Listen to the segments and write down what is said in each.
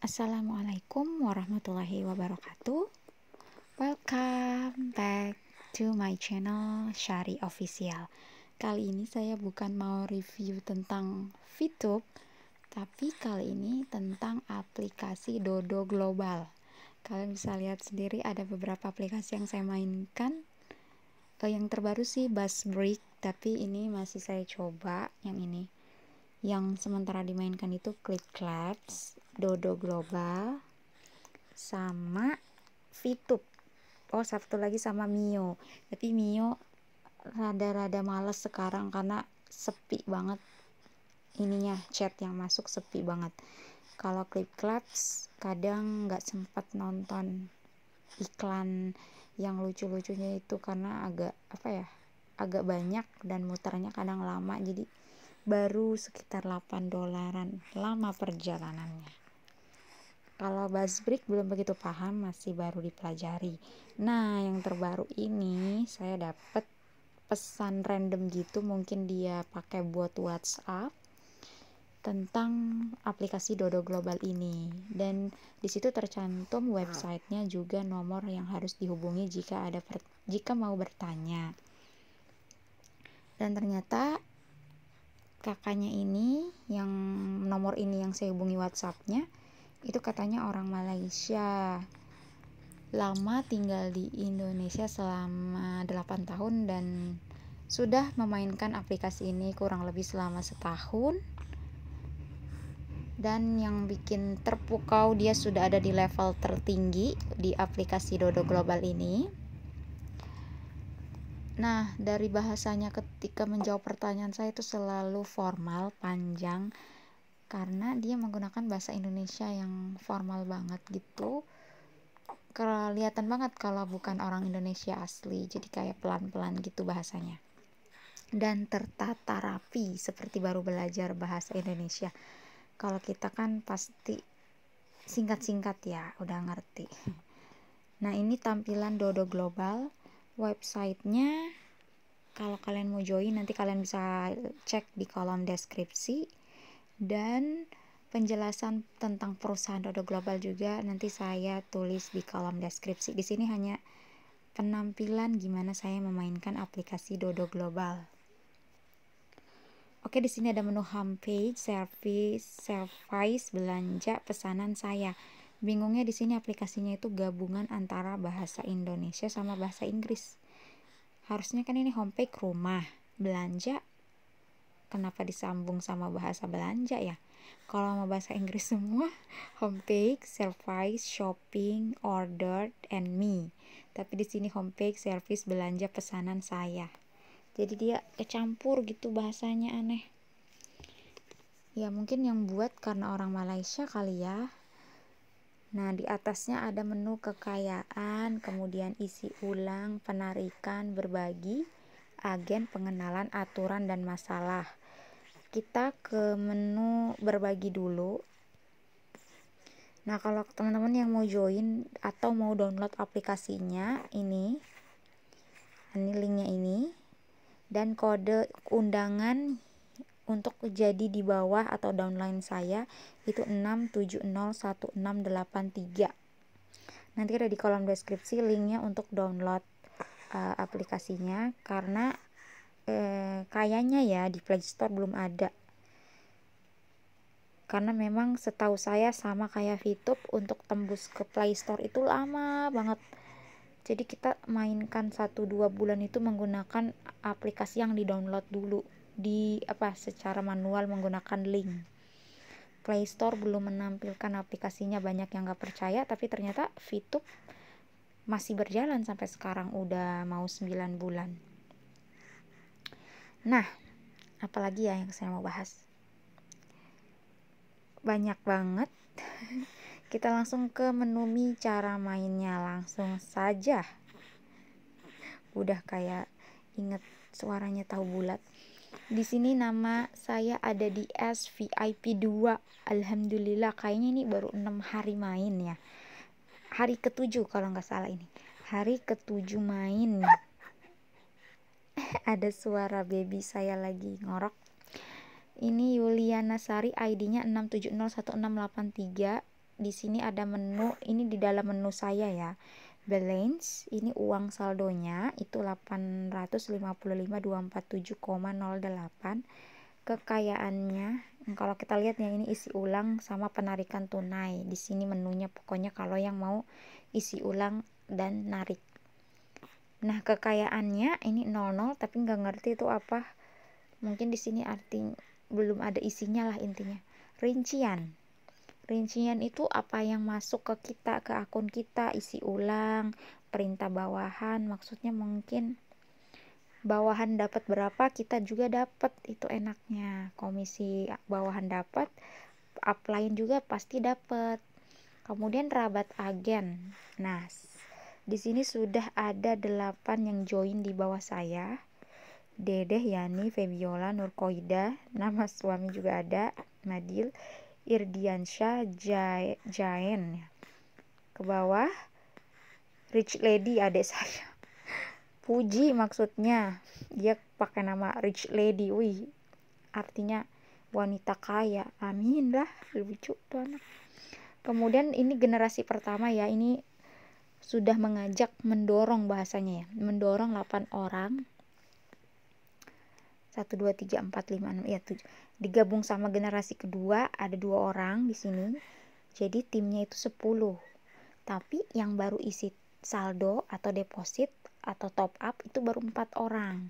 Assalamualaikum warahmatullahi wabarakatuh. Welcome back to my channel Shari Official. Kali ini saya bukan mau review tentang VTube, tapi kali ini tentang aplikasi Dodo Global. Kalian bisa lihat sendiri ada beberapa aplikasi yang saya mainkan. Eh, yang terbaru sih Bus Break, tapi ini masih saya coba yang ini. Yang sementara dimainkan itu Click Claps, Dodo Global sama Fitup. Oh, satu lagi sama Mio. Tapi Mio rada-rada males sekarang karena sepi banget ininya chat yang masuk sepi banget kalau clip Clubs kadang nggak sempat nonton iklan yang lucu-lucunya itu karena agak apa ya agak banyak dan muternya kadang lama jadi baru sekitar 8 dolaran lama perjalanannya kalau Buzzbreak belum begitu paham, masih baru dipelajari. Nah, yang terbaru ini saya dapat pesan random gitu, mungkin dia pakai buat WhatsApp tentang aplikasi Dodo Global ini. Dan disitu tercantum websitenya juga nomor yang harus dihubungi jika ada per, jika mau bertanya. Dan ternyata kakaknya ini yang nomor ini yang saya hubungi WhatsAppnya nya itu katanya orang Malaysia lama tinggal di Indonesia selama 8 tahun dan sudah memainkan aplikasi ini kurang lebih selama setahun dan yang bikin terpukau dia sudah ada di level tertinggi di aplikasi Dodo Global ini. Nah, dari bahasanya ketika menjawab pertanyaan saya itu selalu formal, panjang, karena dia menggunakan bahasa Indonesia yang formal banget gitu kelihatan banget kalau bukan orang Indonesia asli jadi kayak pelan-pelan gitu bahasanya dan tertata rapi seperti baru belajar bahasa Indonesia kalau kita kan pasti singkat-singkat ya udah ngerti nah ini tampilan Dodo Global websitenya kalau kalian mau join nanti kalian bisa cek di kolom deskripsi dan penjelasan tentang perusahaan Dodo Global juga nanti saya tulis di kolom deskripsi. Di sini hanya penampilan gimana saya memainkan aplikasi Dodo Global. Oke, di sini ada menu homepage, service, service, belanja, pesanan saya. Bingungnya di sini aplikasinya itu gabungan antara bahasa Indonesia sama bahasa Inggris. Harusnya kan ini Home Page rumah, belanja kenapa disambung sama bahasa belanja ya? Kalau mau bahasa Inggris semua, homepage, service, shopping, order, and me. Tapi di sini homepage, service, belanja, pesanan saya. Jadi dia kecampur gitu bahasanya aneh. Ya mungkin yang buat karena orang Malaysia kali ya. Nah, di atasnya ada menu kekayaan, kemudian isi ulang, penarikan, berbagi, agen pengenalan aturan dan masalah kita ke menu berbagi dulu nah kalau teman-teman yang mau join atau mau download aplikasinya ini ini linknya ini dan kode undangan untuk jadi di bawah atau downline saya itu 6701683 nanti ada di kolom deskripsi linknya untuk download uh, aplikasinya karena Eh, kayaknya ya di Playstore belum ada karena memang setahu saya sama kayak VTube untuk tembus ke Playstore itu lama banget jadi kita mainkan 1-2 bulan itu menggunakan aplikasi yang di download dulu di apa secara manual menggunakan link Playstore belum menampilkan aplikasinya banyak yang gak percaya tapi ternyata VTube masih berjalan sampai sekarang udah mau 9 bulan Nah, apalagi ya yang saya mau bahas? Banyak banget. Kita langsung ke menu mie cara mainnya langsung saja. Udah kayak inget suaranya tahu bulat. Di sini nama saya ada di SVIP 2. Alhamdulillah kayaknya ini baru 6 hari main ya. Hari ketujuh kalau nggak salah ini. Hari ketujuh main. ada suara baby saya lagi ngorok ini Yuliana Sari ID-nya 6701683 di sini ada menu ini di dalam menu saya ya balance ini uang saldonya itu 855.247,08 kekayaannya kalau kita lihat ya ini isi ulang sama penarikan tunai di sini menunya pokoknya kalau yang mau isi ulang dan narik Nah, kekayaannya ini 00 tapi nggak ngerti itu apa. Mungkin di sini arti belum ada isinya lah intinya. Rincian. Rincian itu apa yang masuk ke kita, ke akun kita, isi ulang, perintah bawahan, maksudnya mungkin bawahan dapat berapa, kita juga dapat. Itu enaknya. Komisi bawahan dapat, upline juga pasti dapat. Kemudian rabat agen. Nah, di sini sudah ada 8 yang join di bawah saya. Dedeh, Yani, Febiola, Nurkoida, nama suami juga ada, Nadil, Irdiansyah, Jae, Jaen. Ke bawah, Rich Lady adik saya. Puji maksudnya, dia pakai nama Rich Lady, wih, artinya wanita kaya, amin lah, lucu tuh anak. Kemudian ini generasi pertama ya, ini sudah mengajak mendorong bahasanya ya mendorong 8 orang 1 2 3 4 5 6 ya 7 digabung sama generasi kedua ada dua orang di sini jadi timnya itu 10 tapi yang baru isi saldo atau deposit atau top up itu baru 4 orang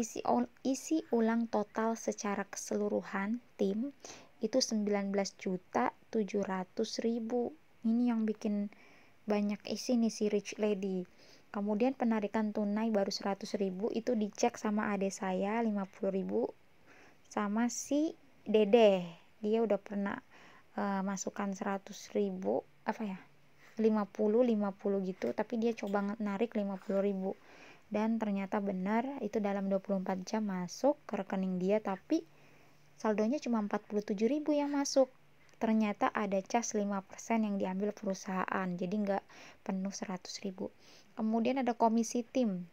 isi on, isi ulang total secara keseluruhan tim itu 19 juta 700 ribu ini yang bikin banyak isi nih si rich lady kemudian penarikan tunai baru 100 ribu itu dicek sama adik saya 50 ribu sama si dede dia udah pernah uh, masukkan 100 ribu apa ya 50 50 gitu tapi dia coba narik 50 ribu dan ternyata benar itu dalam 24 jam masuk ke rekening dia tapi saldonya cuma 47 ribu yang masuk ternyata ada cas 5% yang diambil perusahaan jadi nggak penuh 100 ribu kemudian ada komisi tim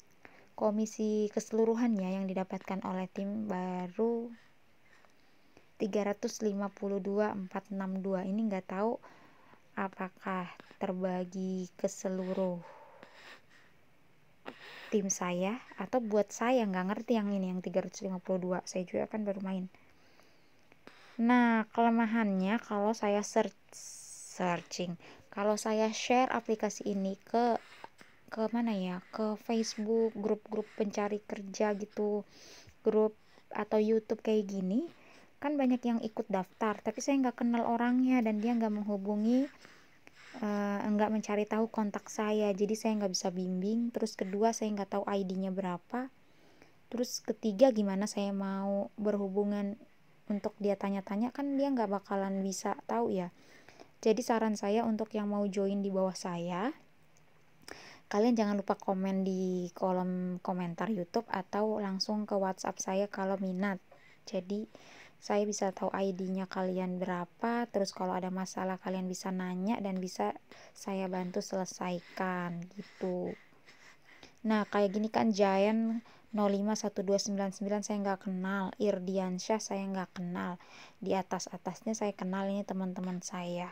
komisi keseluruhannya yang didapatkan oleh tim baru 352.462 ini nggak tahu apakah terbagi ke seluruh tim saya atau buat saya nggak ngerti yang ini yang 352 saya juga kan baru main Nah, kelemahannya kalau saya search searching, kalau saya share aplikasi ini ke ke mana ya? Ke Facebook, grup-grup pencari kerja gitu, grup atau YouTube kayak gini, kan banyak yang ikut daftar, tapi saya nggak kenal orangnya dan dia nggak menghubungi, uh, nggak mencari tahu kontak saya, jadi saya nggak bisa bimbing. Terus kedua saya nggak tahu ID-nya berapa. Terus ketiga gimana saya mau berhubungan untuk dia tanya-tanya kan dia nggak bakalan bisa tahu ya jadi saran saya untuk yang mau join di bawah saya kalian jangan lupa komen di kolom komentar YouTube atau langsung ke WhatsApp saya kalau minat jadi saya bisa tahu ID-nya kalian berapa terus kalau ada masalah kalian bisa nanya dan bisa saya bantu selesaikan gitu nah kayak gini kan Giant 051299 saya nggak kenal Irdiansyah saya nggak kenal di atas atasnya saya kenal ini teman-teman saya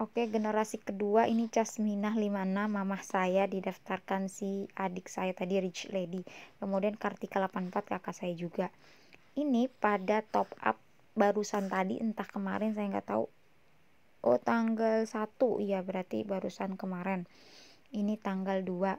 Oke, generasi kedua ini Casminah 56, mamah saya didaftarkan si adik saya tadi Rich Lady. Kemudian Kartika 84 kakak saya juga. Ini pada top up barusan tadi entah kemarin saya nggak tahu. Oh, tanggal 1 ya berarti barusan kemarin. Ini tanggal 2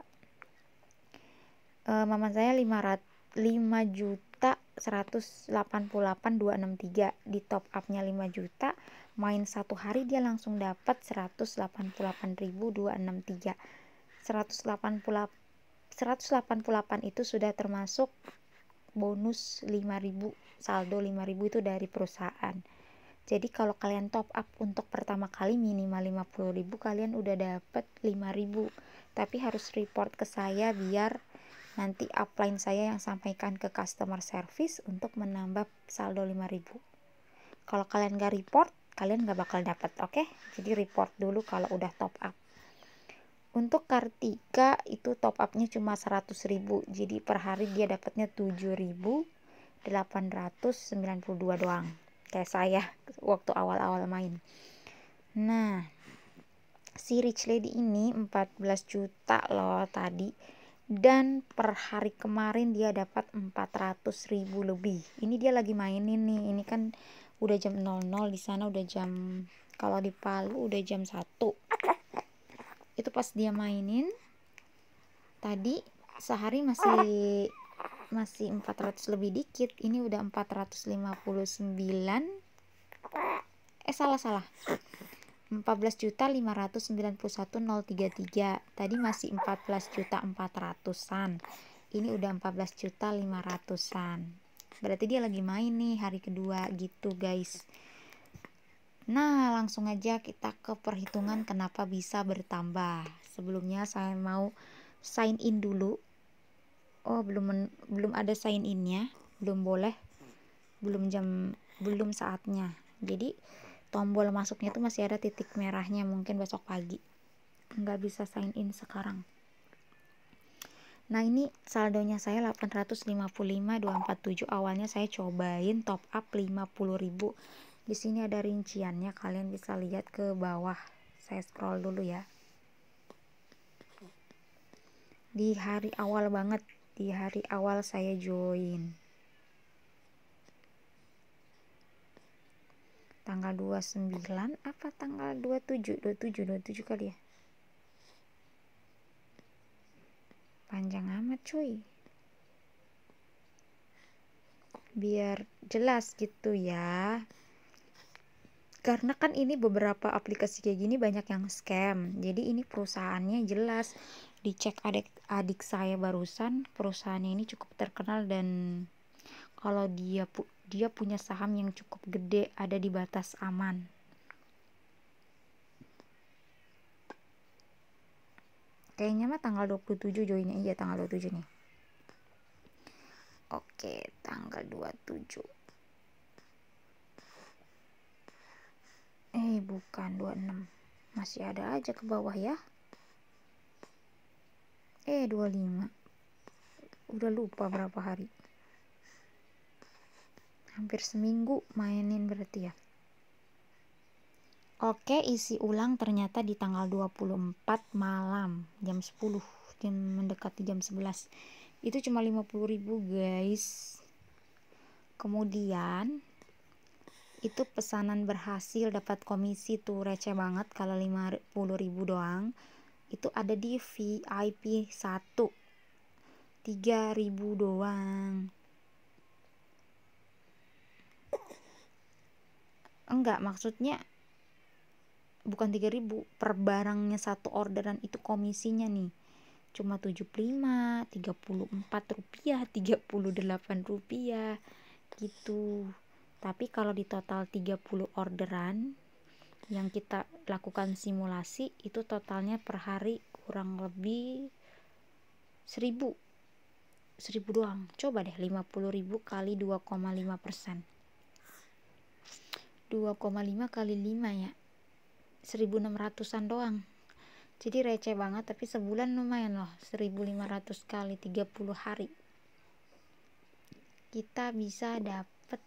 uh, mama saya ratus lima juta seratus delapan delapan puluh dua enam tiga di top upnya lima juta main satu hari dia langsung dapat seratus seratus delapan delapan puluh ribu dua enam tiga delapan puluh delapan itu sudah termasuk bonus lima ribu saldo lima ribu itu dari perusahaan jadi kalau kalian top up untuk pertama kali minimal lima puluh ribu kalian udah dapat lima ribu tapi harus report ke saya biar nanti upline saya yang sampaikan ke customer service untuk menambah saldo 5000 kalau kalian gak report kalian gak bakal dapat oke okay? jadi report dulu kalau udah top up untuk Kartika itu top upnya cuma 100000 ribu jadi per hari dia dapatnya 7.892 doang kayak saya waktu awal-awal main nah si rich lady ini 14 juta loh tadi dan per hari kemarin dia dapat 400 ribu lebih ini dia lagi mainin nih ini kan udah jam 00 di sana udah jam kalau di Palu udah jam 1 itu pas dia mainin tadi sehari masih masih 400 lebih dikit ini udah 459 eh salah salah 14.591.033 tadi masih 14 juta 400-an ini udah 14 juta 500-an berarti dia lagi main nih hari kedua gitu guys nah langsung aja kita ke perhitungan kenapa bisa bertambah sebelumnya saya mau sign in dulu oh belum belum ada sign innya belum boleh belum jam belum saatnya jadi tombol masuknya itu masih ada titik merahnya mungkin besok pagi nggak bisa sign in sekarang nah ini saldonya saya 855.247 awalnya saya cobain top up 50.000 di sini ada rinciannya kalian bisa lihat ke bawah saya scroll dulu ya di hari awal banget di hari awal saya join tanggal 29 apa tanggal 27 27 27 kali ya panjang amat cuy biar jelas gitu ya karena kan ini beberapa aplikasi kayak gini banyak yang scam jadi ini perusahaannya jelas dicek adik adik saya barusan perusahaannya ini cukup terkenal dan kalau dia dia punya saham yang cukup gede ada di batas aman. Kayaknya mah tanggal 27 joinnya aja tanggal 27 nih. Oke, tanggal 27. Eh, bukan 26. Masih ada aja ke bawah ya. Eh, 25. Udah lupa berapa hari hampir seminggu mainin berarti ya Oke isi ulang ternyata di tanggal 24 malam jam 10 jam mendekati jam 11 itu cuma 50 ribu guys kemudian itu pesanan berhasil dapat komisi tuh receh banget kalau 50 ribu doang itu ada di VIP 1 3000 doang enggak maksudnya bukan 3000 per barangnya satu orderan itu komisinya nih cuma 75 34 rupiah 38 rupiah gitu tapi kalau di total 30 orderan yang kita lakukan simulasi itu totalnya per hari kurang lebih 1000 1000 doang coba deh 50.000 kali 2,5 persen 2,5 kali 5 ya 1600an doang jadi receh banget tapi sebulan lumayan loh 1500 kali 30 hari kita bisa dapet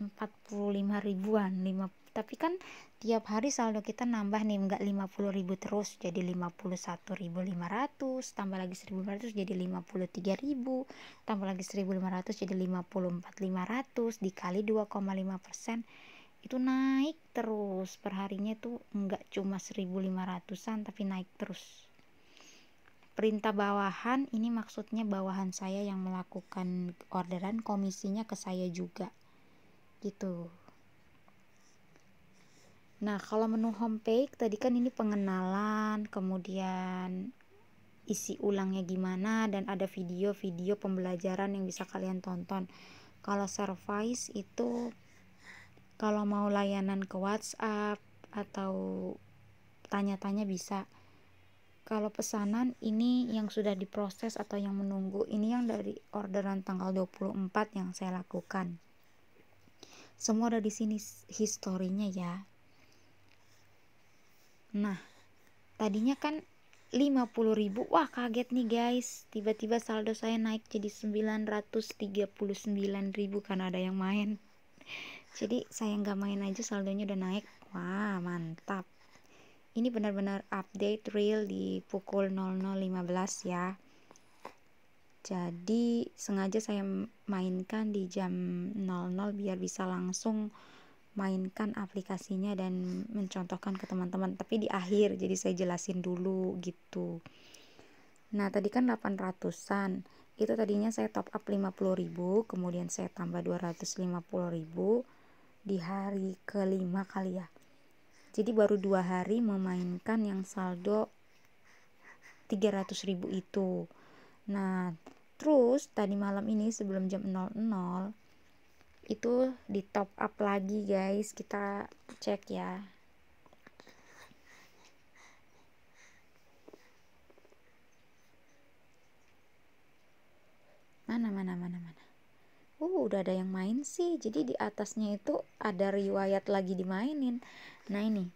45 ribuan 5, tapi kan tiap hari saldo kita nambah nih enggak 50 ribu terus jadi 51.500 tambah lagi 1.500 jadi 53.000 tambah lagi 1.500 jadi 54.500 dikali 2,5 persen itu naik terus perharinya itu enggak cuma 1500an tapi naik terus perintah bawahan ini maksudnya bawahan saya yang melakukan orderan komisinya ke saya juga gitu nah kalau menu homepage tadi kan ini pengenalan kemudian isi ulangnya gimana dan ada video-video pembelajaran yang bisa kalian tonton kalau service itu kalau mau layanan ke WhatsApp atau tanya-tanya bisa kalau pesanan ini yang sudah diproses atau yang menunggu ini yang dari orderan tanggal 24 yang saya lakukan semua ada di sini historinya ya nah tadinya kan 50.000 wah kaget nih guys tiba-tiba saldo saya naik jadi 939.000 karena ada yang main jadi saya nggak main aja saldonya udah naik wah mantap ini benar-benar update real di pukul 00.15 ya jadi sengaja saya mainkan di jam 00 biar bisa langsung mainkan aplikasinya dan mencontohkan ke teman-teman tapi di akhir jadi saya jelasin dulu gitu nah tadi kan 800an itu tadinya saya top up 50.000 kemudian saya tambah 250.000 di hari kelima kali ya jadi baru dua hari memainkan yang saldo 300 ribu itu nah terus tadi malam ini sebelum jam 00 itu di top up lagi guys kita cek ya mana mana mana mana uh udah ada yang main sih jadi di atasnya itu ada riwayat lagi dimainin nah ini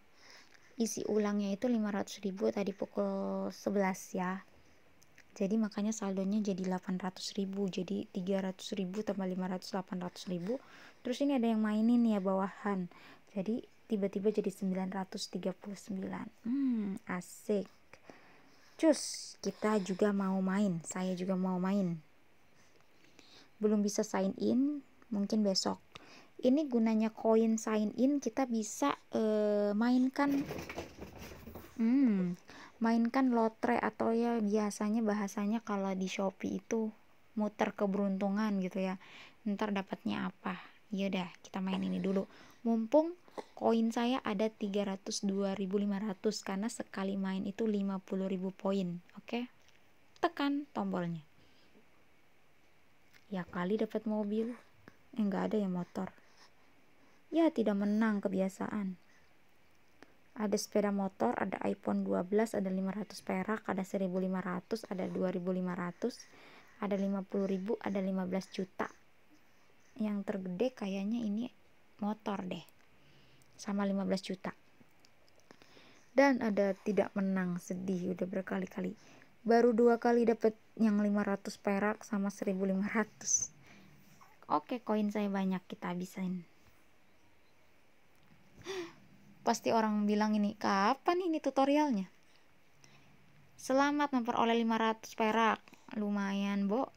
isi ulangnya itu ratus ribu tadi pukul 11 ya jadi makanya saldonya jadi ratus ribu jadi ratus ribu tambah 500 ratus ribu terus ini ada yang mainin ya bawahan jadi tiba-tiba jadi 939 hmm asik cus kita juga mau main saya juga mau main belum bisa sign in mungkin besok ini gunanya koin sign in kita bisa uh, mainkan hmm, mainkan lotre atau ya biasanya bahasanya kalau di Shopee itu muter keberuntungan gitu ya ntar dapatnya apa yaudah kita main ini dulu mumpung koin saya ada 302.500 karena sekali main itu 50.000 poin oke okay? tekan tombolnya Ya kali dapat mobil. Enggak eh, ada yang motor. Ya tidak menang kebiasaan. Ada sepeda motor, ada iPhone 12, ada 500 perak, ada 1500, ada 2500, ada puluh ribu, ada 15 juta. Yang tergede kayaknya ini motor deh. Sama 15 juta. Dan ada tidak menang, sedih udah berkali-kali baru dua kali dapat yang 500 perak sama 1500 oke koin saya banyak kita habisin pasti orang bilang ini kapan ini tutorialnya selamat memperoleh 500 perak lumayan bo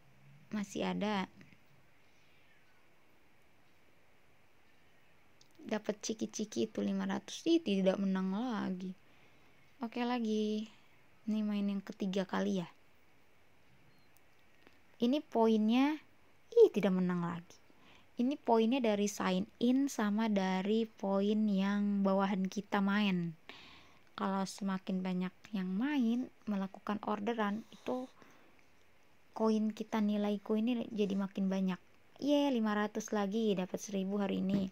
masih ada dapat ciki-ciki itu 500 sih tidak menang lagi oke lagi ini main yang ketiga kali ya ini poinnya ih tidak menang lagi ini poinnya dari sign in sama dari poin yang bawahan kita main kalau semakin banyak yang main melakukan orderan itu koin kita nilai koin ini jadi makin banyak Iya, yeah, 500 lagi dapat 1000 hari ini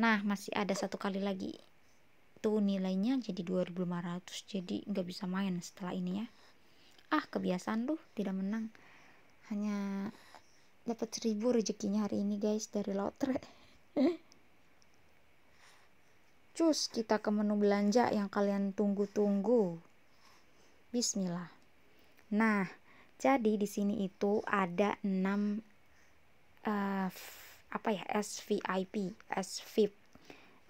nah masih ada satu kali lagi itu nilainya jadi 2500 jadi nggak bisa main setelah ini ya ah kebiasaan tuh tidak menang hanya dapat 1000 rezekinya hari ini guys dari lotre cus kita ke menu belanja yang kalian tunggu-tunggu bismillah nah jadi di sini itu ada 6 uh, eh, apa ya SVIP, SVIP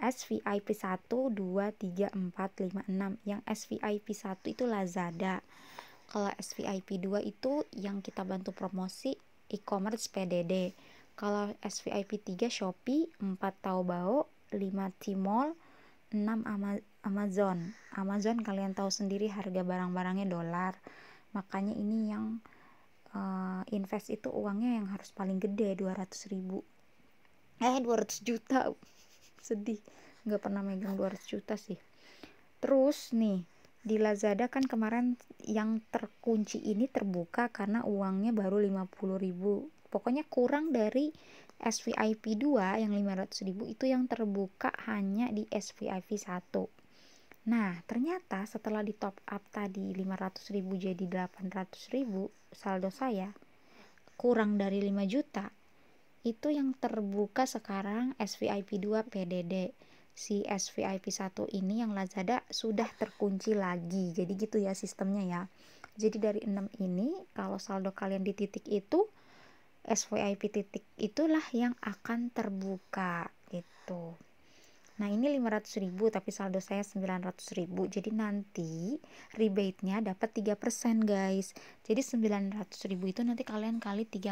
SVIP 1, 2, 3, 4, 5, 6 yang SVIP 1 itu Lazada kalau SVIP 2 itu yang kita bantu promosi e-commerce PDD kalau SVIP 3 Shopee 4 Taobao 5 Tmall 6 Amazon Amazon kalian tahu sendiri harga barang-barangnya dolar makanya ini yang uh, invest itu uangnya yang harus paling gede 200 ribu eh 200 juta sedih nggak pernah megang 200 juta sih terus nih di Lazada kan kemarin yang terkunci ini terbuka karena uangnya baru 50 ribu pokoknya kurang dari SVIP 2 yang 500 ribu itu yang terbuka hanya di SVIP 1 nah ternyata setelah di top up tadi 500 ribu jadi 800 ribu saldo saya kurang dari 5 juta itu yang terbuka sekarang SVIP 2 PDD si SVIP 1 ini yang Lazada sudah terkunci lagi jadi gitu ya sistemnya ya jadi dari 6 ini kalau saldo kalian di titik itu SVIP titik itulah yang akan terbuka gitu nah ini 500 ribu tapi saldo saya 900 ribu jadi nanti rebate-nya dapat 3% guys jadi 900 ribu itu nanti kalian kali 3%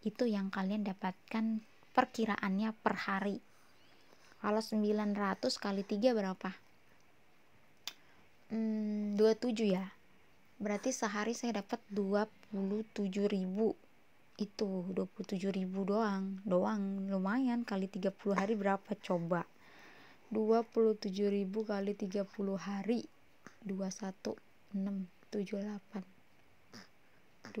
itu yang kalian dapatkan perkiraannya per hari kalau 900 kali 3 berapa? Hmm, 27 ya berarti sehari saya dapat 27 ribu itu 27 ribu doang doang lumayan kali 30 hari berapa coba 27 ribu kali 30 hari 21 6 78 21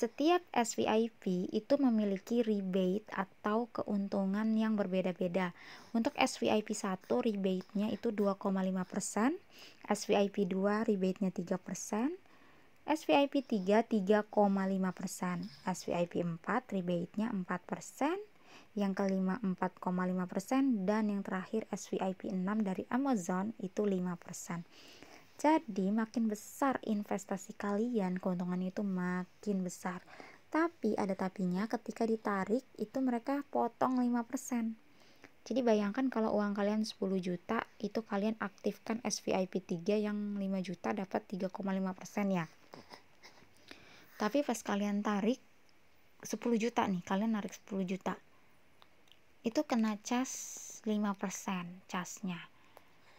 Setiap SVIP itu memiliki rebate atau keuntungan yang berbeda-beda. Untuk SVIP 1 rebate-nya itu 2,5%, SVIP 2 rebate-nya 3%, SVIP 3 3,5%, SVIP 4 rebate-nya 4%, yang kelima 4,5% dan yang terakhir SVIP 6 dari Amazon itu 5%. Jadi makin besar investasi kalian, keuntungan itu makin besar. Tapi ada tapinya ketika ditarik itu mereka potong 5%. Jadi bayangkan kalau uang kalian 10 juta itu kalian aktifkan SVIP 3 yang 5 juta dapat 3,5% ya. Tapi pas kalian tarik 10 juta nih, kalian narik 10 juta. Itu kena cas 5% casnya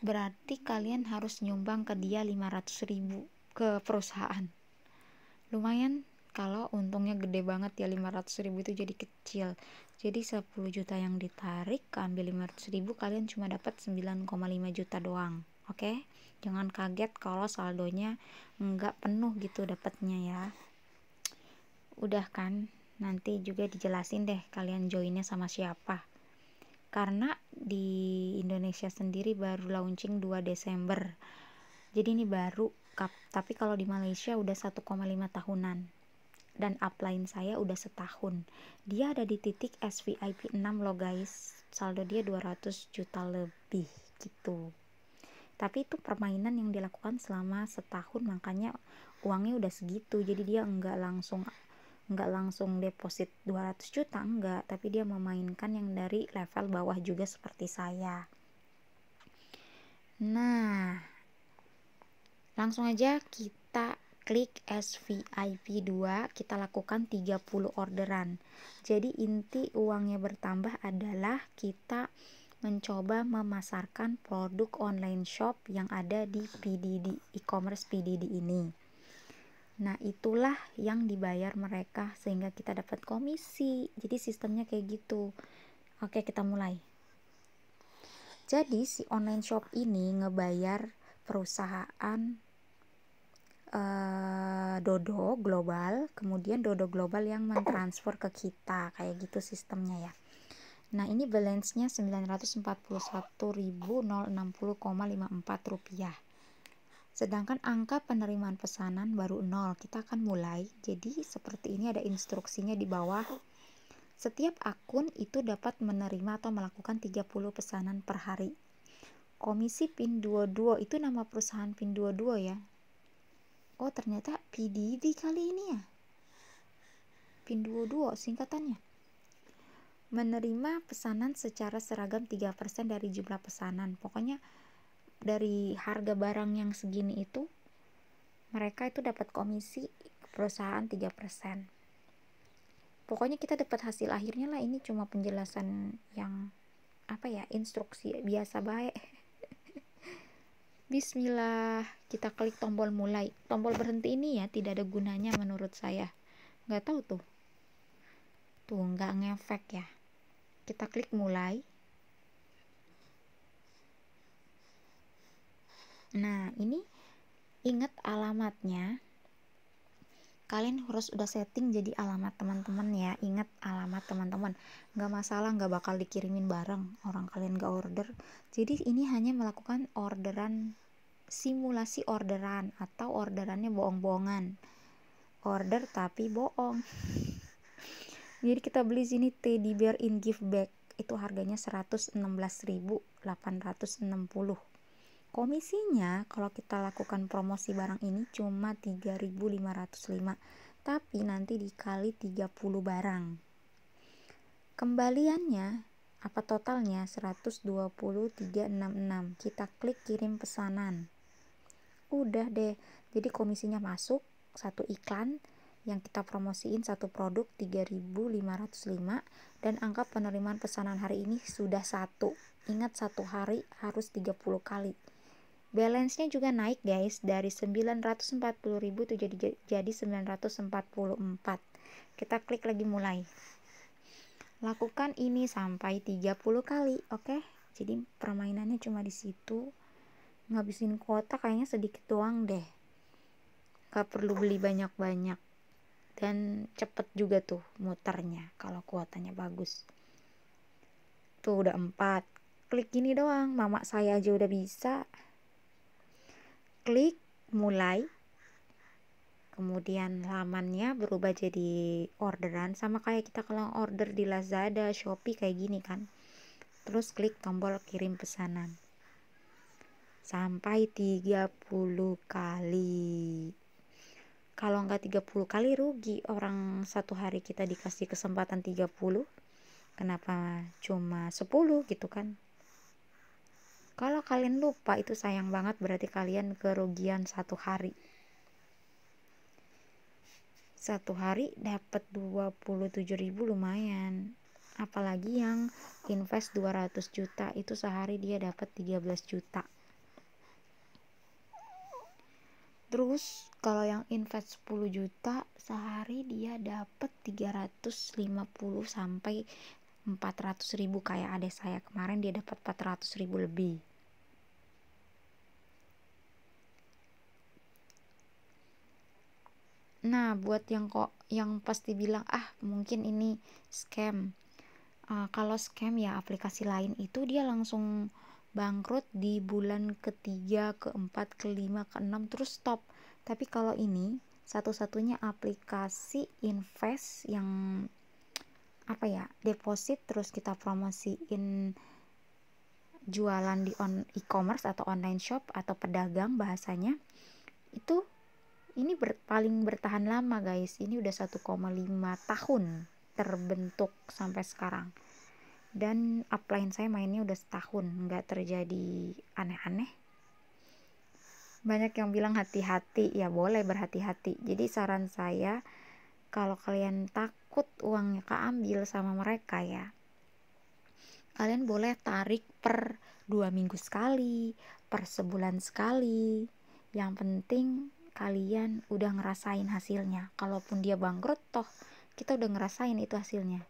berarti kalian harus nyumbang ke dia 500 ribu ke perusahaan lumayan kalau untungnya gede banget ya 500 ribu itu jadi kecil jadi 10 juta yang ditarik ambil 500 ribu kalian cuma dapat 9,5 juta doang oke okay? jangan kaget kalau saldonya nggak penuh gitu dapatnya ya udah kan nanti juga dijelasin deh kalian joinnya sama siapa karena di Indonesia sendiri baru launching 2 Desember jadi ini baru tapi kalau di Malaysia udah 1,5 tahunan dan upline saya udah setahun dia ada di titik SVIP 6 loh guys saldo dia 200 juta lebih gitu tapi itu permainan yang dilakukan selama setahun makanya uangnya udah segitu jadi dia enggak langsung nggak langsung deposit 200 juta enggak tapi dia memainkan yang dari level bawah juga seperti saya nah langsung aja kita klik SVIP 2 kita lakukan 30 orderan jadi inti uangnya bertambah adalah kita mencoba memasarkan produk online shop yang ada di PDD e-commerce PDD ini Nah, itulah yang dibayar mereka sehingga kita dapat komisi. Jadi sistemnya kayak gitu. Oke, kita mulai. Jadi si online shop ini ngebayar perusahaan uh, Dodo Global, kemudian Dodo Global yang mentransfer ke kita kayak gitu sistemnya ya. Nah, ini balance-nya 941.060,54 rupiah Sedangkan angka penerimaan pesanan baru nol Kita akan mulai. Jadi seperti ini ada instruksinya di bawah. Setiap akun itu dapat menerima atau melakukan 30 pesanan per hari. Komisi PIN 22 itu nama perusahaan PIN 22 ya. Oh, ternyata PDD kali ini ya. PIN 22 singkatannya. Menerima pesanan secara seragam 3% dari jumlah pesanan. Pokoknya dari harga barang yang segini itu mereka itu dapat komisi perusahaan 3%. Pokoknya kita dapat hasil akhirnya lah ini cuma penjelasan yang apa ya, instruksi biasa baik. Bismillah, kita klik tombol mulai. Tombol berhenti ini ya tidak ada gunanya menurut saya. Nggak tahu tuh. Tuh nggak ngefek ya. Kita klik mulai. Nah, ini ingat alamatnya. Kalian harus udah setting jadi alamat teman-teman ya. Ingat alamat teman-teman. Gak masalah, gak bakal dikirimin barang. Orang kalian gak order. Jadi ini hanya melakukan orderan simulasi orderan atau orderannya bohong-bohongan. Order tapi bohong. jadi kita beli sini teddy bear in gift bag itu harganya 116.860 Komisinya kalau kita lakukan promosi barang ini cuma 3.505, tapi nanti dikali 30 barang. Kembaliannya apa totalnya 12366. Kita klik kirim pesanan. Udah deh. Jadi komisinya masuk satu iklan yang kita promosiin satu produk 3505 dan angka penerimaan pesanan hari ini sudah satu. Ingat satu hari harus 30 kali. Balance-nya juga naik guys dari 940.000 itu jadi jadi 944. Kita klik lagi mulai. Lakukan ini sampai 30 kali, oke? Okay? Jadi permainannya cuma di situ. Ngabisin kuota kayaknya sedikit doang deh. Gak perlu beli banyak-banyak. Dan cepet juga tuh muternya kalau kuotanya bagus. Tuh udah 4. Klik ini doang, mama saya aja udah bisa klik mulai kemudian lamannya berubah jadi orderan sama kayak kita kalau order di Lazada, Shopee kayak gini kan terus klik tombol kirim pesanan sampai 30 kali kalau nggak 30 kali rugi orang satu hari kita dikasih kesempatan 30 kenapa cuma 10 gitu kan kalau kalian lupa itu sayang banget berarti kalian kerugian satu hari. Satu hari dapat 27.000 lumayan. Apalagi yang invest 200 juta itu sehari dia dapat 13 juta. Terus kalau yang invest 10 juta sehari dia dapat 350 sampai 400 ribu kayak ada saya kemarin dia dapat 400 ribu lebih Nah, buat yang kok yang pasti bilang ah mungkin ini scam. Uh, kalau scam ya aplikasi lain itu dia langsung bangkrut di bulan ketiga, keempat, kelima, keenam terus stop. Tapi kalau ini satu-satunya aplikasi invest yang apa ya deposit terus kita promosiin jualan di on e-commerce atau online shop atau pedagang bahasanya itu ini ber, paling bertahan lama guys ini udah 1,5 tahun terbentuk sampai sekarang dan upline saya mainnya udah setahun nggak terjadi aneh-aneh banyak yang bilang hati-hati ya boleh berhati-hati jadi saran saya kalau kalian takut uangnya keambil sama mereka ya kalian boleh tarik per dua minggu sekali per sebulan sekali yang penting kalian udah ngerasain hasilnya kalaupun dia bangkrut toh kita udah ngerasain itu hasilnya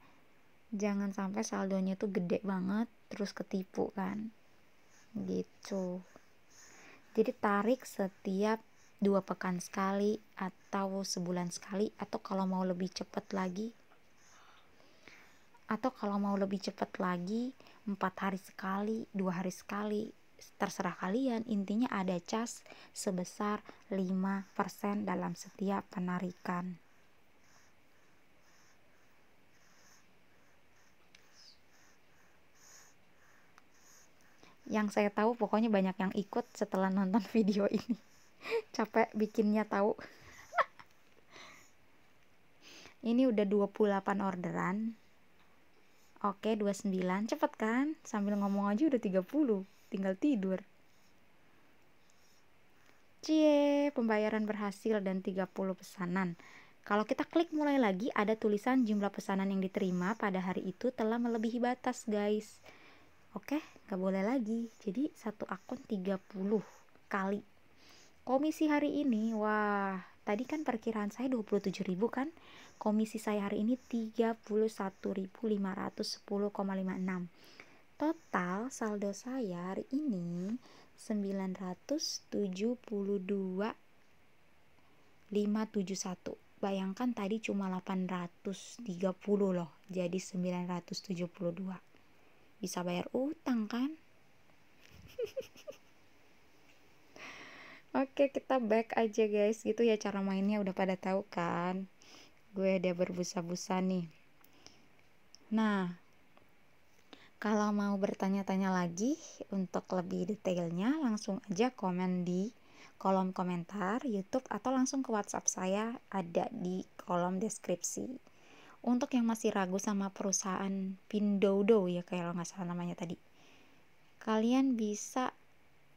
jangan sampai saldonya tuh gede banget terus ketipu kan gitu jadi tarik setiap dua pekan sekali atau sebulan sekali atau kalau mau lebih cepat lagi atau kalau mau lebih cepat lagi empat hari sekali dua hari sekali terserah kalian intinya ada cas sebesar 5% dalam setiap penarikan yang saya tahu pokoknya banyak yang ikut setelah nonton video ini capek bikinnya tahu ini udah 28 orderan oke 29 cepet kan sambil ngomong aja udah 30 tinggal tidur. Cie, pembayaran berhasil dan 30 pesanan. Kalau kita klik mulai lagi, ada tulisan jumlah pesanan yang diterima pada hari itu telah melebihi batas, guys. Oke, nggak boleh lagi. Jadi satu akun 30 kali. Komisi hari ini, wah, tadi kan perkiraan saya 27.000 kan? Komisi saya hari ini 31.510,56. Total saldo saya hari ini 972 571 bayangkan tadi cuma 830 loh jadi 972 bisa bayar utang kan Oke kita back aja guys gitu ya cara mainnya udah pada tahu kan gue udah berbusa-busa nih nah kalau mau bertanya-tanya lagi untuk lebih detailnya, langsung aja komen di kolom komentar YouTube atau langsung ke WhatsApp saya ada di kolom deskripsi. Untuk yang masih ragu sama perusahaan Pindodo ya kayak lo nggak salah namanya tadi, kalian bisa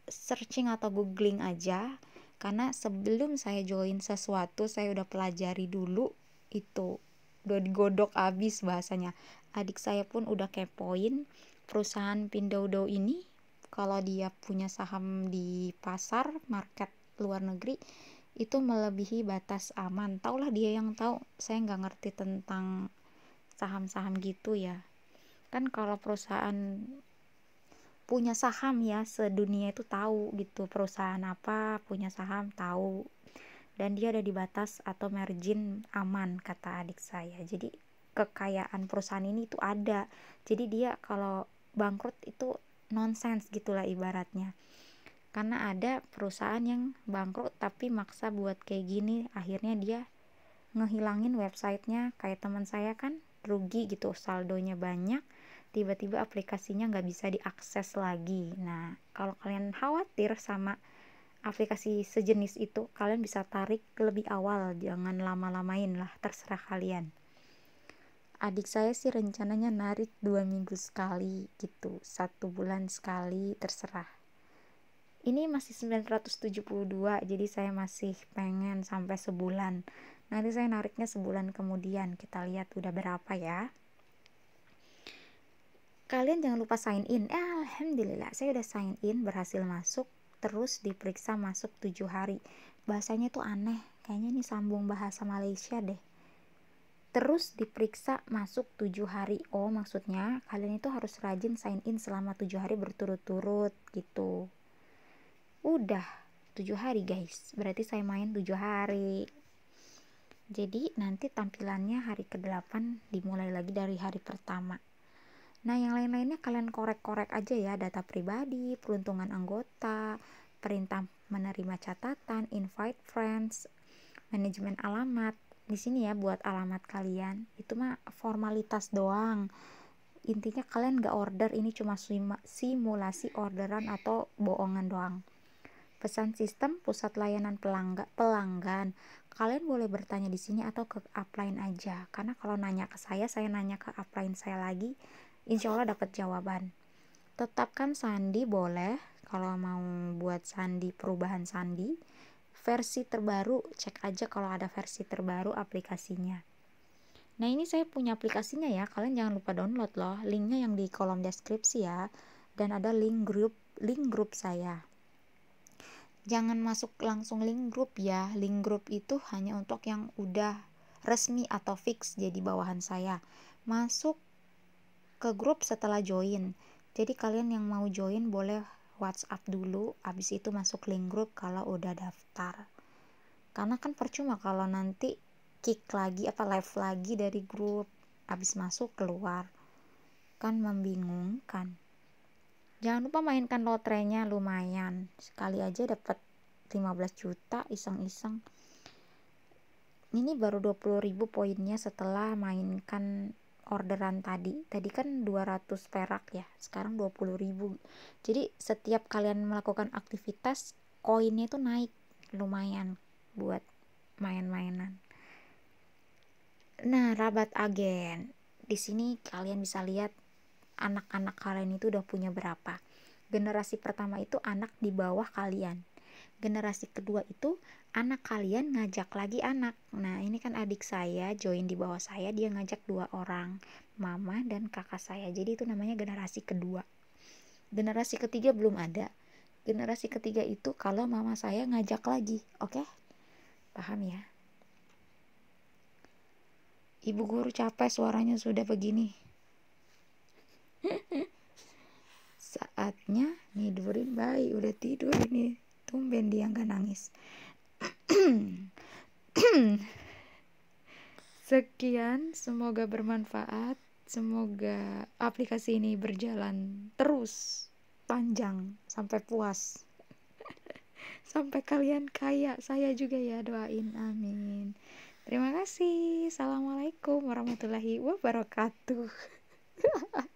searching atau googling aja karena sebelum saya join sesuatu saya udah pelajari dulu itu udah digodok abis bahasanya adik saya pun udah kepoin perusahaan Pindodo ini kalau dia punya saham di pasar market luar negeri itu melebihi batas aman taulah dia yang tahu saya nggak ngerti tentang saham-saham gitu ya kan kalau perusahaan punya saham ya sedunia itu tahu gitu perusahaan apa punya saham tahu dan dia ada di batas atau margin aman kata adik saya jadi kekayaan perusahaan ini itu ada jadi dia kalau bangkrut itu nonsens gitulah ibaratnya karena ada perusahaan yang bangkrut tapi maksa buat kayak gini akhirnya dia ngehilangin websitenya kayak teman saya kan rugi gitu saldonya banyak tiba-tiba aplikasinya nggak bisa diakses lagi nah kalau kalian khawatir sama aplikasi sejenis itu kalian bisa tarik lebih awal jangan lama-lamain lah terserah kalian adik saya sih rencananya narik dua minggu sekali gitu satu bulan sekali terserah ini masih 972 jadi saya masih pengen sampai sebulan nanti saya nariknya sebulan kemudian kita lihat udah berapa ya kalian jangan lupa sign in eh, alhamdulillah saya udah sign in berhasil masuk terus diperiksa masuk tujuh hari bahasanya tuh aneh kayaknya ini sambung bahasa Malaysia deh terus diperiksa masuk tujuh hari oh maksudnya kalian itu harus rajin sign in selama tujuh hari berturut-turut gitu udah tujuh hari guys berarti saya main tujuh hari jadi nanti tampilannya hari ke-8 dimulai lagi dari hari pertama nah yang lain-lainnya kalian korek-korek aja ya data pribadi peruntungan anggota perintah menerima catatan invite friends manajemen alamat di sini ya buat alamat kalian itu mah formalitas doang intinya kalian gak order ini cuma simulasi orderan atau bohongan doang pesan sistem pusat layanan pelanggan pelanggan kalian boleh bertanya di sini atau ke upline aja karena kalau nanya ke saya saya nanya ke upline saya lagi insya Allah dapat jawaban tetapkan sandi boleh kalau mau buat sandi perubahan sandi versi terbaru cek aja kalau ada versi terbaru aplikasinya nah ini saya punya aplikasinya ya kalian jangan lupa download loh linknya yang di kolom deskripsi ya dan ada link grup link grup saya jangan masuk langsung link grup ya link grup itu hanya untuk yang udah resmi atau fix jadi bawahan saya masuk ke grup setelah join jadi kalian yang mau join boleh WhatsApp dulu, abis itu masuk link grup kalau udah daftar. Karena kan percuma kalau nanti kick lagi apa live lagi dari grup, abis masuk keluar. Kan membingungkan. Jangan lupa mainkan lotrenya lumayan. Sekali aja dapat 15 juta iseng-iseng. Ini baru 20.000 poinnya setelah mainkan orderan tadi tadi kan 200 perak ya sekarang 20 ribu jadi setiap kalian melakukan aktivitas koinnya itu naik lumayan buat main-mainan nah rabat agen di sini kalian bisa lihat anak-anak kalian itu udah punya berapa generasi pertama itu anak di bawah kalian generasi kedua itu anak kalian ngajak lagi anak nah ini kan adik saya join di bawah saya dia ngajak dua orang mama dan kakak saya jadi itu namanya generasi kedua generasi ketiga belum ada generasi ketiga itu kalau mama saya ngajak lagi oke okay? paham ya ibu guru capek suaranya sudah begini saatnya nidurin bayi udah tidur ini. Tumben dia nggak nangis. Sekian, semoga bermanfaat. Semoga aplikasi ini berjalan terus panjang sampai puas. sampai kalian kaya, saya juga ya doain. Amin. Terima kasih. Assalamualaikum warahmatullahi wabarakatuh.